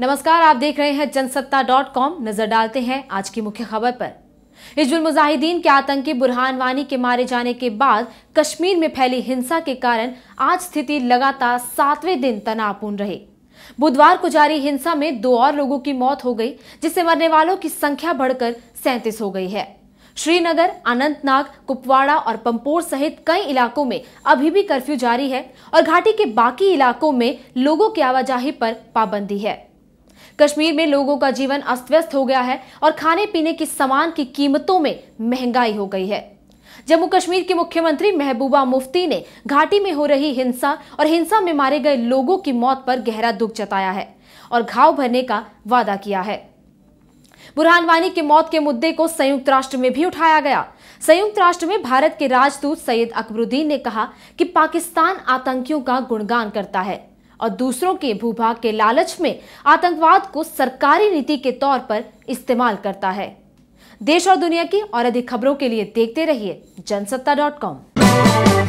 नमस्कार आप देख रहे हैं जनसत्ता डॉट कॉम नजर डालते हैं आज की मुख्य खबर पर हिजबुल मुजाहिदीन के आतंकी बुरहान वानी के मारे जाने के बाद कश्मीर में फैली हिंसा के कारण आज स्थिति लगातार सातवें दिन तनावपूर्ण रही बुधवार को जारी हिंसा में दो और लोगों की मौत हो गई जिससे मरने वालों की संख्या बढ़कर सैंतीस हो गई है श्रीनगर अनंतनाग कुपवाड़ा और पंपोर सहित कई इलाकों में अभी भी कर्फ्यू जारी है और घाटी के बाकी इलाकों में लोगों की आवाजाही पर पाबंदी है कश्मीर में लोगों का जीवन अस्त व्यस्त हो गया है और खाने पीने के सामान की कीमतों में महंगाई हो गई है जम्मू कश्मीर के मुख्यमंत्री महबूबा मुफ्ती ने घाटी में हो रही हिंसा और हिंसा में मारे गए लोगों की मौत पर गहरा दुख जताया है और घाव भरने का वादा किया है बुरहान वानी की मौत के मुद्दे को संयुक्त राष्ट्र में भी उठाया गया संयुक्त राष्ट्र में भारत के राजदूत सैयद अकबरुद्दीन ने कहा कि पाकिस्तान आतंकियों का गुणगान करता है और दूसरों के भूभाग के लालच में आतंकवाद को सरकारी नीति के तौर पर इस्तेमाल करता है देश और दुनिया की और अधिक खबरों के लिए देखते रहिए जनसत्ता डॉट कॉम